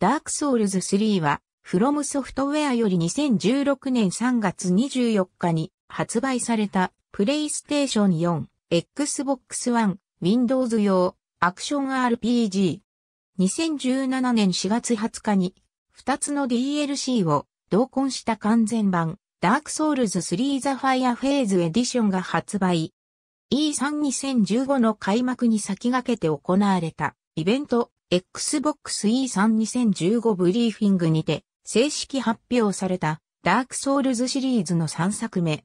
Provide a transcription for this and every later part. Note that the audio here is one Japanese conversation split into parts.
ダークソウルズ3は、フロムソフトウェアより2016年3月24日に発売された、プレイステーション4、Xbox One、Windows 用、アクション RPG。2017年4月20日に、2つの DLC を同梱した完全版、ダークソウルズ3ザファイアフェーズエディションが発売。E32015 の開幕に先駆けて行われたイベント Xbox E32015 ブリーフィングにて正式発表されたダークソウルズシリーズの3作目。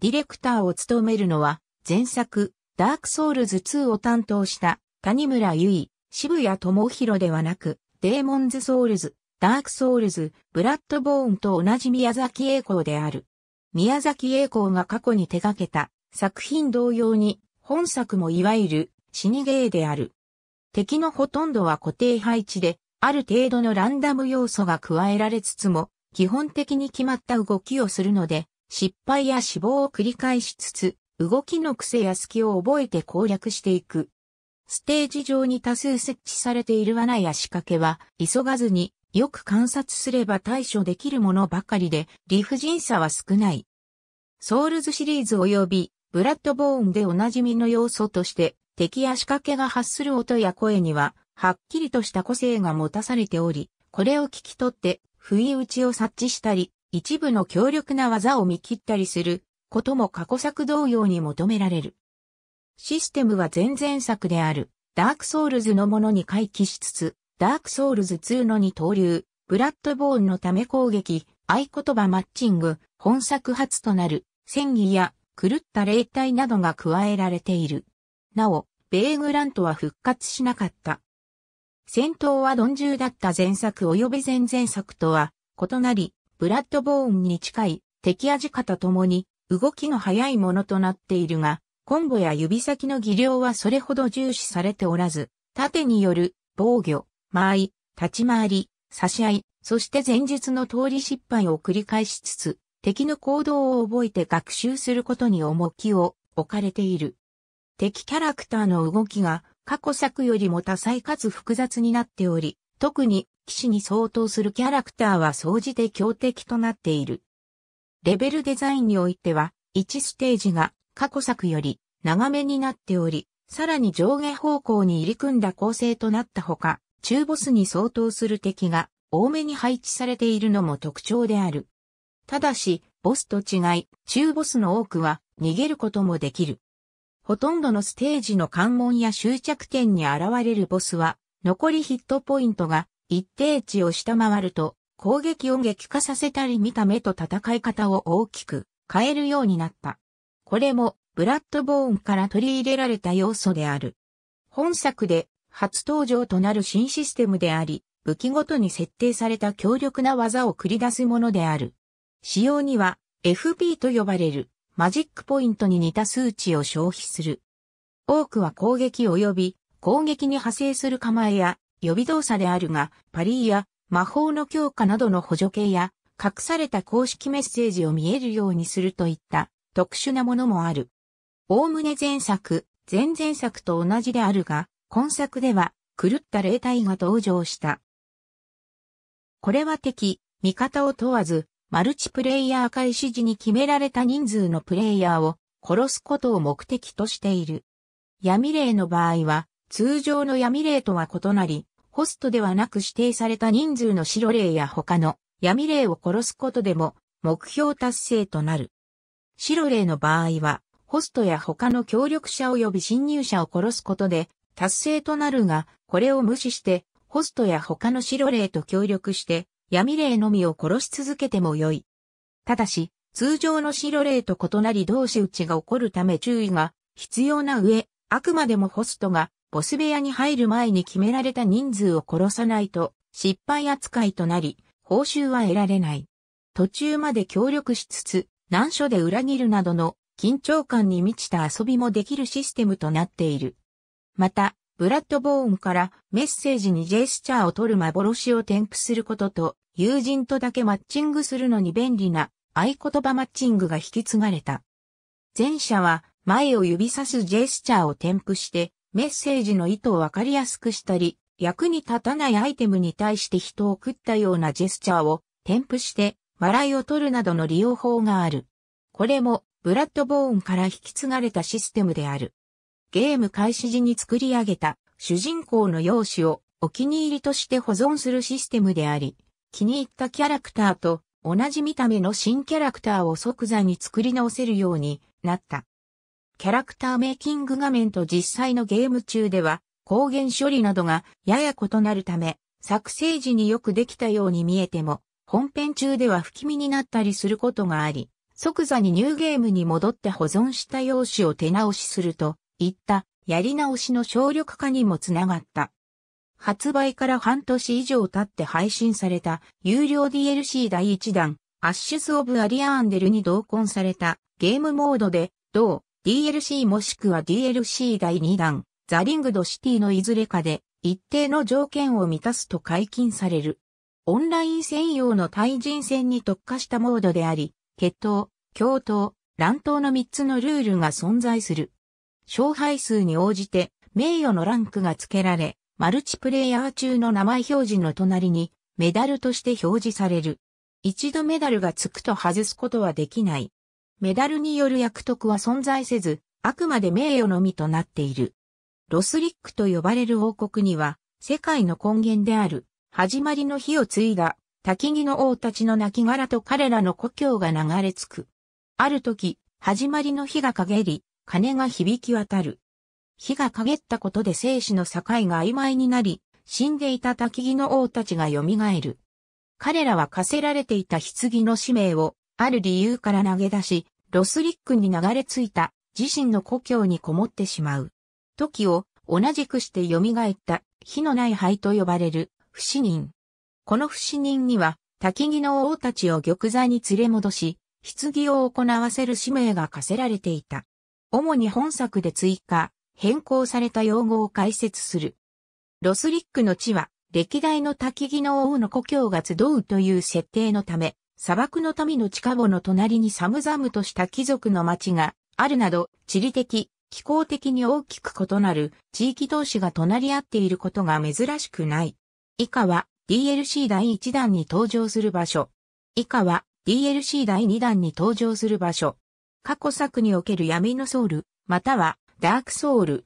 ディレクターを務めるのは前作ダークソウルズ2を担当した谷村由衣、渋谷智弘ではなくデーモンズソウルズ、ダークソウルズ、ブラッドボーンと同じ宮崎栄光である。宮崎栄光が過去に手掛けた作品同様に本作もいわゆる死にゲーである。敵のほとんどは固定配置で、ある程度のランダム要素が加えられつつも、基本的に決まった動きをするので、失敗や死亡を繰り返しつつ、動きの癖や隙を覚えて攻略していく。ステージ上に多数設置されている罠や仕掛けは、急がずによく観察すれば対処できるものばかりで、理不尽さは少ない。ソウルズシリーズ及び、ブラッドボーンでおなじみの要素として、敵や仕掛けが発する音や声には、はっきりとした個性が持たされており、これを聞き取って、不意打ちを察知したり、一部の強力な技を見切ったりすることも過去作同様に求められる。システムは前々作である、ダークソウルズのものに回帰しつつ、ダークソウルズ2の二刀流、ブラッドボーンのため攻撃、合言葉マッチング、本作初となる、戦技や狂った霊体などが加えられている。なお、ベーグラントは復活しなかった。戦闘は鈍重だった前作及び前々作とは異なり、ブラッドボーンに近い敵味方ともに動きの速いものとなっているが、コンボや指先の技量はそれほど重視されておらず、盾による防御、間合い、立ち回り、差し合い、そして前述の通り失敗を繰り返しつつ、敵の行動を覚えて学習することに重きを置かれている。敵キャラクターの動きが過去作よりも多彩かつ複雑になっており、特に騎士に相当するキャラクターは総じて強敵となっている。レベルデザインにおいては、1ステージが過去作より長めになっており、さらに上下方向に入り組んだ構成となったほか、中ボスに相当する敵が多めに配置されているのも特徴である。ただし、ボスと違い、中ボスの多くは逃げることもできる。ほとんどのステージの関門や終着点に現れるボスは、残りヒットポイントが一定値を下回ると、攻撃を激化させたり見た目と戦い方を大きく変えるようになった。これも、ブラッドボーンから取り入れられた要素である。本作で初登場となる新システムであり、武器ごとに設定された強力な技を繰り出すものである。仕様には FP と呼ばれるマジックポイントに似た数値を消費する。多くは攻撃及び攻撃に派生する構えや予備動作であるが、パリーや魔法の強化などの補助系や隠された公式メッセージを見えるようにするといった特殊なものもある。おおむね前作、前々作と同じであるが、今作では狂った霊体が登場した。これは敵、味方を問わず、マルチプレイヤー開始時に決められた人数のプレイヤーを殺すことを目的としている。闇霊の場合は、通常の闇霊とは異なり、ホストではなく指定された人数の白霊や他の闇霊を殺すことでも目標達成となる。白霊の場合は、ホストや他の協力者及び侵入者を殺すことで達成となるが、これを無視して、ホストや他の白霊と協力して、闇霊のみを殺し続けても良い。ただし、通常の白霊と異なり同士打ちが起こるため注意が必要な上、あくまでもホストがボス部屋に入る前に決められた人数を殺さないと失敗扱いとなり、報酬は得られない。途中まで協力しつつ、難所で裏切るなどの緊張感に満ちた遊びもできるシステムとなっている。また、ブラッドボーンからメッセージにジェスチャーを取る幻を添付することと、友人とだけマッチングするのに便利な合言葉マッチングが引き継がれた。前者は前を指さすジェスチャーを添付して、メッセージの意図をわかりやすくしたり、役に立たないアイテムに対して人を食ったようなジェスチャーを添付して笑いを取るなどの利用法がある。これもブラッドボーンから引き継がれたシステムである。ゲーム開始時に作り上げた主人公の容姿をお気に入りとして保存するシステムであり、気に入ったキャラクターと同じ見た目の新キャラクターを即座に作り直せるようになった。キャラクターメイキング画面と実際のゲーム中では、光源処理などがやや異なるため、作成時によくできたように見えても、本編中では不気味になったりすることがあり、即座にニューゲームに戻って保存した用紙を手直しすると、いったやり直しの省力化にもつながった。発売から半年以上経って配信された有料 DLC 第1弾、アッシュス・オブ・アリアーンデルに同梱されたゲームモードで、同 DLC もしくは DLC 第2弾、ザ・リングド・シティのいずれかで一定の条件を満たすと解禁される。オンライン専用の対人戦に特化したモードであり、決闘、共闘、乱闘の3つのルールが存在する。勝敗数に応じて名誉のランクが付けられ、マルチプレイヤー中の名前表示の隣にメダルとして表示される。一度メダルが付くと外すことはできない。メダルによる役得は存在せず、あくまで名誉のみとなっている。ロスリックと呼ばれる王国には、世界の根源である、始まりの火を継いだ、滝木の王たちの亡骸と彼らの故郷が流れ着く。ある時、始まりの火が陰り、鐘が響き渡る。火が陰ったことで生死の境が曖昧になり、死んでいた焚き木の王たちが蘇る。彼らは課せられていた棺の使命を、ある理由から投げ出し、ロスリックに流れ着いた自身の故郷にこもってしまう。時を同じくして蘇った火のない灰と呼ばれる不死人。この不死人には、焚木の王たちを玉座に連れ戻し、棺を行わせる使命が課せられていた。主に本作で追加、変更された用語を解説する。ロスリックの地は、歴代の滝木の王の故郷が集うという設定のため、砂漠の民の地下墓の隣に寒々とした貴族の町があるなど、地理的、気候的に大きく異なる地域同士が隣り合っていることが珍しくない。以下は DLC 第1弾に登場する場所。以下は DLC 第2弾に登場する場所。過去作における闇のソウル、またはダークソウル。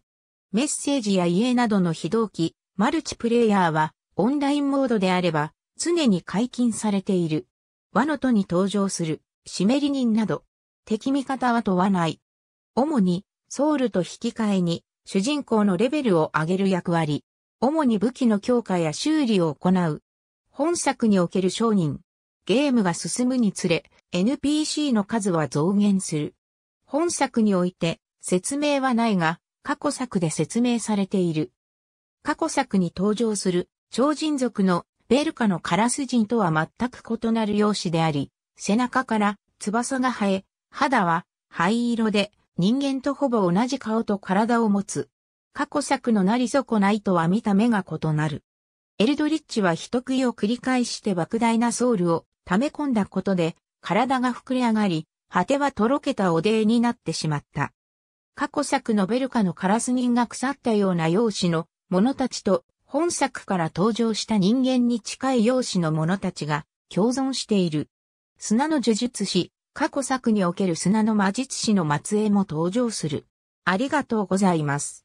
メッセージや家などの非同期、マルチプレイヤーはオンラインモードであれば常に解禁されている。和の都に登場する、湿り人など、敵味方は問わない。主に、ソウルと引き換えに、主人公のレベルを上げる役割。主に武器の強化や修理を行う。本作における商人、ゲームが進むにつれ、NPC の数は増減する。本作において説明はないが、過去作で説明されている。過去作に登場する超人族のベルカのカラス人とは全く異なる容姿であり、背中から翼が生え、肌は灰色で人間とほぼ同じ顔と体を持つ。過去作のなり損ないとは見た目が異なる。エルドリッチは人食いを繰り返して莫大なソウルを溜め込んだことで、体が膨れ上がり、果てはとろけた汚泥になってしまった。過去作のベルカのカラス人が腐ったような容姿の者たちと、本作から登場した人間に近い容姿の者たちが共存している。砂の呪術師、過去作における砂の魔術師の末裔も登場する。ありがとうございます。